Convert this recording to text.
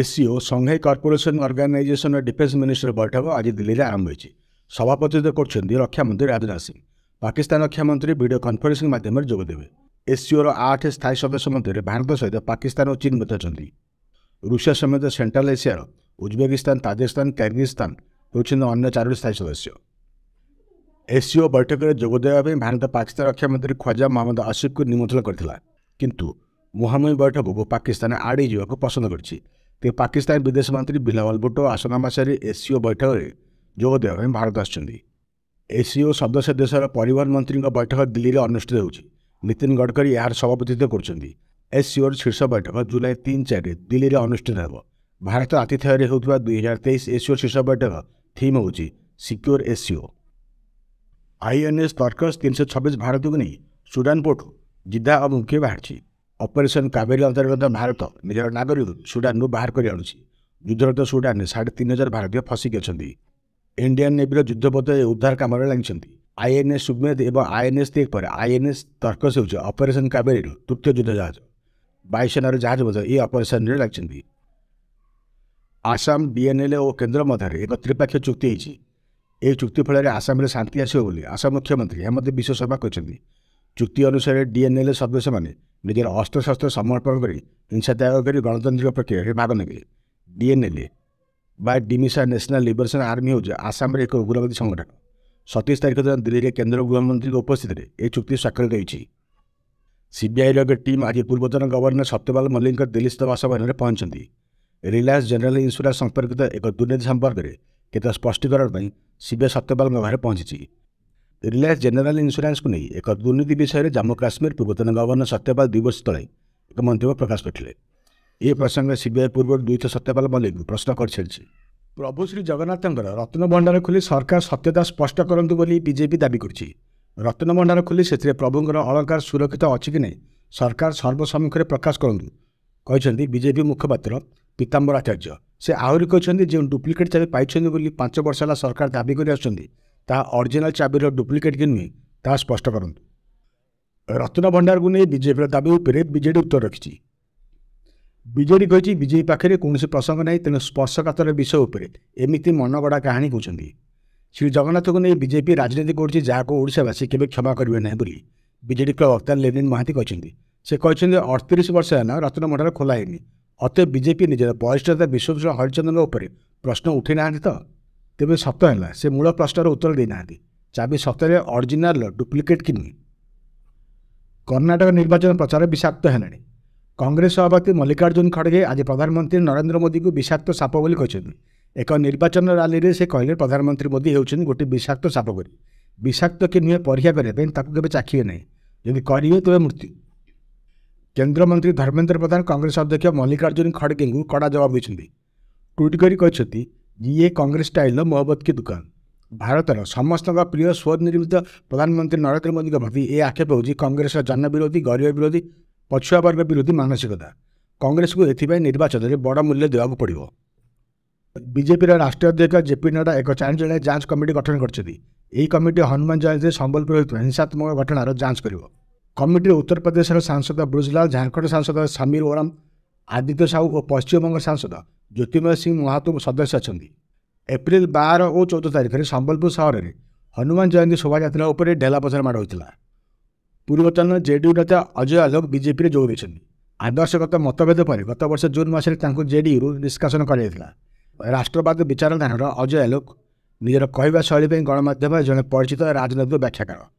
SCO Shanghai corporation ଅର୍ଗାନାଇଜେସନ୍ର defence minister ବୈଠକ ଆଜି ଦିଲ୍ଲୀରେ ଆରମ୍ଭ ହୋଇଛି ସଭାପତିତ୍ୱ କରୁଛନ୍ତି ରକ୍ଷାମନ୍ତ୍ରୀ ରାଜନାଥ ସିଂ ପାକିସ୍ତାନ ରକ୍ଷାମନ୍ତ୍ରୀ ଭିଡ଼ିଓ କନ୍ଫରେନ୍ସିଂ ମାଧ୍ୟମରେ ଯୋଗ ଦେବେ ଏସ୍ସିଓର ଆଠ ସ୍ଥାୟୀ ସଦସ୍ୟ ମଧ୍ୟରେ ଭାରତ ସହିତ ପାକିଷ୍ତାନ ଓ ଚୀନ୍ ମଧ୍ୟ ଅଛନ୍ତି ରୁଷିଆ ସମେତ ସେଣ୍ଟ୍ରାଲ ଏସିଆର ଉଜବେକିସ୍ତାନ ତାଜିକିସ୍ତାନ କାର୍ଗିସ୍ତାନ ହେଉଛନ୍ତି ଅନ୍ୟ ଚାରୋଟି ସ୍ଥାୟୀ ସଦସ୍ୟ ଏସ୍ସିଓ ବୈଠକରେ ଯୋଗ ଦେବା ପାଇଁ ଭାରତ ପାକିସ୍ତାନ ରକ୍ଷାମନ୍ତ୍ରୀ ଖ୍ୱାଜା ମହମ୍ମଦ ଆସିଫ୍ଙ୍କୁ ନିମନ୍ତ୍ରଣ କରିଥିଲା କିନ୍ତୁ ମୁହାମୁହିଁ ବୈଠକକୁ ପାକିସ୍ତାନ ଆଡ଼େଇ ଯିବାକୁ ପସନ୍ଦ କରିଛି ତେବେ ପାକିସ୍ତାନ ବିଦେଶ ମନ୍ତ୍ରୀ ବିଲାୱାଲ ଭୁଟ୍ଟୋ ଆସନ୍ତା ମାସରେ ଏସ୍ସିଓ ବୈଠକରେ ଯୋଗ ଦେବା ପାଇଁ ଭାରତ ଆସିଛନ୍ତି ଏସ୍ସିଓ ସଦସ୍ୟ ଦେଶର ପରିବହନ ମନ୍ତ୍ରୀଙ୍କ ବୈଠକ ଦିଲ୍ଲୀରେ ଅନୁଷ୍ଠିତ ହେଉଛି ନୀତିନ ଗଡ଼କରୀ ଏହାର ସଭାପତିତ୍ୱ କରୁଛନ୍ତି ଏସ୍ସିଓର ଶୀର୍ଷ ବୈଠକ ଜୁଲାଇ ତିନି ଚାରିରେ ଦିଲ୍ଲୀରେ ଅନୁଷ୍ଠିତ ହେବ ଭାରତ ଆତିଥ୍ୟରେ ହେଉଥିବା ଦୁଇହଜାର ତେଇଶ ଏସ୍ସିଓ ଶୀର୍ଷ ବୈଠକ ଥିମ୍ ହେଉଛି ସିକ୍ୟୁର ଏସ୍ସିଓ ଆଇଏନ୍ଏସ୍ ତର୍କସ୍ ତିନିଶହ ଛବିଶ ଭାରତକୁ ନେଇ ସୁଡାନ୍ ପଟୁ ଜିଦା ଅଭିମୁଖେ ବାହାରିଛି ଅପରେସନ୍ କାବେରୀ ଅନ୍ତର୍ଗତ ଭାରତ ନିଜର ନାଗରିକ ସୁଡ଼ାନରୁ ବାହାର କରି ଆଣୁଛି ଯୁଦ୍ଧରତ ସୁଡ଼ାନରେ ସାଢ଼େ ତିନି ହଜାର ଭାରତୀୟ ଫସିକି ଅଛନ୍ତି ଇଣ୍ଡିଆନ୍ ନେଭିର ଯୁଦ୍ଧପଥ ଉଦ୍ଧାର କାମରେ ଲାଗିଛନ୍ତି ଆଇଏନ୍ଏସ୍ ସୁମେଦ ଏବଂ ଆଇଏନ୍ଏସ୍ ତେକ୍ ପରେ ଆଇଏନ୍ଏସ୍ ତର୍କସ ହେଉଛି ଅପରେସନ୍ କାବେରୀର ତୃତୀୟ ଯୁଦ୍ଧ ଜାହାଜ ବାୟୁସେନାର ଜାହାଜ ମଧ୍ୟ ଏହି ଅପରେସନ୍ରେ ଲାଗିଛନ୍ତି ଆସାମ ବିଏନ୍ଏଲ୍ଏ ଓ କେନ୍ଦ୍ର ମଧ୍ୟରେ ଏକ ତ୍ରିପାକ୍ଷୀୟ ଚୁକ୍ତି ହୋଇଛି ଏହି ଚୁକ୍ତି ଫଳରେ ଆସାମରେ ଶାନ୍ତି ଆସିବ ବୋଲି ଆସାମ ମୁଖ୍ୟମନ୍ତ୍ରୀ ହେମନ୍ତ ବିଶ୍ୱଶର୍ମା କହିଛନ୍ତି ଚୁକ୍ତି ଅନୁସାରେ ଡିଏନ୍ଏଲ୍ଏ ସଦସ୍ୟମାନେ ନିଜର ଅସ୍ତ୍ରଶସ୍ତ୍ର ସମର୍ପଣ କରି ହିଂସା ତ୍ୟାଗ କରି ଗଣତାନ୍ତ୍ରିକ ପ୍ରକ୍ରିୟାରେ ଭାଗ ନେବେ ଡିଏନ୍ଏଲ୍ଏ ବା ଡିମିସା ନ୍ୟାସନାଲ୍ ଲିବରେସନ୍ ଆର୍ମି ହେଉଛି ଆସାମରେ ଏକ ଉଗ୍ରବାଦୀ ସଂଗଠନ ସତେଇଶ ତାରିଖ ଦିନ ଦିଲ୍ଲୀରେ କେନ୍ଦ୍ର ଗୃହମନ୍ତ୍ରୀଙ୍କ ଉପସ୍ଥିତିରେ ଏହି ଚୁକ୍ତି ସ୍ୱାକ୍ଷରିତ ହୋଇଛି ସିବିଆଇର ଏକ ଟିମ୍ ଆଜି ପୂର୍ବତନ ଗଭର୍ଣ୍ଣର ସତ୍ୟପାଲ ମଲ୍ଲିକଙ୍କ ଦିଲ୍ଲୀ ସ୍ଥିତ ବାସଭବନରେ ପହଞ୍ଚନ୍ତି ରିଲାଏନ୍ସ ଜେନେରାଲ୍ ଇନ୍ସୁରାନ୍ସ ସମ୍ପର୍କିତ ଏକ ଦୁର୍ନୀତି ସମ୍ପର୍କରେ କେତେକ ସ୍ପଷ୍ଟୀକରଣ ପାଇଁ ସିବିଆଇ ସତ୍ୟପାଲଙ୍କ ଘରେ ପହଞ୍ଚିଛି ରିଲାଏନ୍ସ ଜେନେରାଲ ଇନ୍ସୁରାନ୍ସକୁ ନେଇ ଏକ ଦୁର୍ନୀତି ବିଷୟରେ ଜାମ୍ମୁ କାଶ୍ମୀର ପୂର୍ବତନ ଗଭର୍ଣ୍ଣର ସତ୍ୟପାଲ ଦୁଇ ବର୍ଷ ତଳେ ଏକ ମନ୍ତବ୍ୟ ପ୍ରକାଶ କରିଥିଲେ ଏ ପ୍ରସଙ୍ଗରେ ସିବିଆଇ ପୂର୍ବରୁ ଦୁଇଥର ସତ୍ୟପାଲ ମଲ୍ଲିକଙ୍କୁ ପ୍ରଶ୍ନ କରିସାରିଛି ପ୍ରଭୁ ଶ୍ରୀ ଜଗନ୍ନାଥଙ୍କର ରତ୍ନଭଣ୍ଡାର ଖୋଲି ସରକାର ସତ୍ୟତା ସ୍ପଷ୍ଟ କରନ୍ତୁ ବୋଲି ବିଜେପି ଦାବି କରିଛି ରତ୍ନଭଣ୍ଡାର ଖୋଲି ସେଥିରେ ପ୍ରଭୁଙ୍କର ଅଳଙ୍କାର ସୁରକ୍ଷିତ ଅଛି କି ନାହିଁ ସରକାର ସର୍ବସମ୍ମୁଖରେ ପ୍ରକାଶ କରନ୍ତୁ କହିଛନ୍ତି ବିଜେପି ମୁଖପାତ୍ର ପୀତାମ୍ବର ଆଚାର୍ଯ୍ୟ ସେ ଆହୁରି କହିଛନ୍ତି ଯେଉଁ ଡୁପ୍ଲିକେଟ୍ ଚାବି ପାଇଛନ୍ତି ବୋଲି ପାଞ୍ଚ ବର୍ଷ ହେଲା ସରକାର ଦାବି କରି ଆସୁଛନ୍ତି ତାହା ଅରିଜିନାଲ ଚାବିର ଡୁପ୍ଲିକେଟ୍ କି ନୁହେଁ ତାହା ସ୍ପଷ୍ଟ କରନ୍ତୁ ରତ୍ନ ଭଣ୍ଡାରକୁ ନେଇ ବିଜେପିର ଦାବି ଉପରେ ବିଜେଡ଼ି ଉତ୍ତର ରଖିଛି ବିଜେଡ଼ି କହିଛି ବିଜେପି ପାଖରେ କୌଣସି ପ୍ରସଙ୍ଗ ନାହିଁ ତେଣୁ ସ୍ପର୍ଶକାତର ବିଷୟ ଉପରେ ଏମିତି ମନଗଡ଼ା କାହାଣୀ କହୁଛନ୍ତି ଶ୍ରୀ ଜଗନ୍ନାଥଙ୍କୁ ନେଇ ବିଜେପି ରାଜନୀତି କରୁଛି ଯାହାକୁ ଓଡ଼ିଶାବାସୀ କେବେ କ୍ଷମା କରିବେ ନାହିଁ ବୋଲି ବିଜେଡ଼ି କ୍ଲବ ବକ୍ତା ଲେନିନ୍ ମହାନ୍ତି କହିଛନ୍ତି ସେ କହିଛନ୍ତି ଅଠତିରିଶ ବର୍ଷ ହେଲା ରତ୍ନ ଭଣ୍ଡାର ଖୋଲା ହେଇନି ଅତଏବ ବିଜେପି ନିଜର ବରିଷ୍ଠତା ବିଶ୍ୱଭୂଷଣ ହରିଚନ୍ଦନ ଉପରେ ପ୍ରଶ୍ନ ଉଠାଇ ନାହାନ୍ତି ତ ତେବେ ସତ ହେଲା ସେ ମୂଳ ପ୍ରଶ୍ନର ଉତ୍ତର ଦେଇନାହାନ୍ତି ଚାବି ସତରେ ଅରିଜିନାଲ ଡୁପ୍ଲିକେଟ୍ କି ନୁହେଁ କର୍ଣ୍ଣାଟକ ନିର୍ବାଚନ ପ୍ରଚାର ବିଷାକ୍ତ ହେଲାଣି କଂଗ୍ରେସ ସଭାପତି ମଲ୍ଲିକାର୍ଜୁନ ଖଡ଼ଗେ ଆଜି ପ୍ରଧାନମନ୍ତ୍ରୀ ନରେନ୍ଦ୍ର ମୋଦିଙ୍କୁ ବିଷାକ୍ତ ସାପ ବୋଲି କହିଛନ୍ତି ଏକ ନିର୍ବାଚନ ରାଲିରେ ସେ କହିଲେ ପ୍ରଧାନମନ୍ତ୍ରୀ ମୋଦି ହେଉଛନ୍ତି ଗୋଟିଏ ବିଷାକ୍ତ ସାପ କରି ବିଷାକ୍ତ କି ନୁହେଁ ପରୀକ୍ଷା କରିବା ପାଇଁ ତାକୁ କେବେ ଚାଖିବେ ନାହିଁ ଯଦି କରିବେ ତେବେ ମୃତ୍ୟୁ କେନ୍ଦ୍ରମନ୍ତ୍ରୀ ଧର୍ମେନ୍ଦ୍ର ପ୍ରଧାନ କଂଗ୍ରେସ ଅଧ୍ୟକ୍ଷ ମଲ୍ଲିକାର୍ଜୁନ ଖଡ଼ଗେଙ୍କୁ କଡ଼ା ଜବାବ ଦେଇଛନ୍ତି ଟ୍ୱିଟ୍ କରି କହିଛନ୍ତି ये କଂଗ୍ରେସ ଷ୍ଟାଇଲ୍ର ମୋହବତ କି ଦୁକାନ ଭାରତର ସମସ୍ତଙ୍କ ପ୍ରିୟ ସ୍ୱନିର୍ମିତ ପ୍ରଧାନମନ୍ତ୍ରୀ ନରେନ୍ଦ୍ର ମୋଦିଙ୍କ ପ୍ରତି ଏ ଆକ୍ଷେପ ହେଉଛି କଂଗ୍ରେସର ଜନବିରୋଧୀ ଗରିବ ବିରୋଧୀ ପଛୁଆବର୍ଗ ବିରୋଧୀ ମାନସିକତା କଂଗ୍ରେସକୁ ଏଥିପାଇଁ ନିର୍ବାଚନରେ ବଡ଼ ମୂଲ୍ୟ ଦେବାକୁ ପଡ଼ିବ ବିଜେପିର ରାଷ୍ଟ୍ରୀୟ ଅଧ୍ୟକ୍ଷ ଜେପି ନଡ୍ଡା ଏକ ଚାରି ଜଣିଆ ଯାଞ୍ଚ କମିଟି ଗଠନ କରିଛନ୍ତି ଏହି କମିଟି ହନୁମାନ ଜୟନ୍ତୀରେ ସମ୍ବଲପୁର ହୋଇଥିବା ହିଂସାତ୍ମକ ଘଟଣାର ଯାଞ୍ଚ କରିବ କମିଟିରେ ଉତ୍ତରପ୍ରଦେଶର ସାଂସଦ ବ୍ରୁଜଲାଲ ଝାଡ଼ଖଣ୍ଡ ସାଂସଦ ସମୀର ଓରମ୍ ଆଦିତ୍ୟ ସାହୁ ଓ ପଶ୍ଚିମବଙ୍ଗ ସାଂସଦ ଜ୍ୟୋତିମୟ ସିଂ ମହାତୋ ସଦସ୍ୟ ଅଛନ୍ତି ଏପ୍ରିଲ ବାର ଓ ଚଉଦ ତାରିଖରେ ସମ୍ବଲପୁର ସହରରେ ହନୁମାନ ଜୟନ୍ତୀ ଶୋଭାଯାତ୍ରା ଉପରେ ଢେଲା ପଛରେ ମାଡ଼ ହୋଇଥିଲା ପୂର୍ବତନ ଜେଡିୟୁ ନେତା ଅଜୟ ଆଲୋକ ବିଜେପିରେ ଯୋଗ ଦେଇଛନ୍ତି ଆଦର୍ଶଗତ ମତଭେଦ ପରେ ଗତବର୍ଷ ଜୁନ୍ ମାସରେ ତାଙ୍କୁ ଜେଡିୟୁରୁ ନିଷ୍କାସନ କରାଯାଇଥିଲା ରାଷ୍ଟ୍ରବାଦ ବିଚାରଧାରାର ଅଜୟ ଆଲୋକ ନିଜର କହିବା ଶୈଳୀ ପାଇଁ ଗଣମାଧ୍ୟମରେ ଜଣେ ପରିଚିତ ରାଜନୈତିକ ବ୍ୟାଖ୍ୟାକାର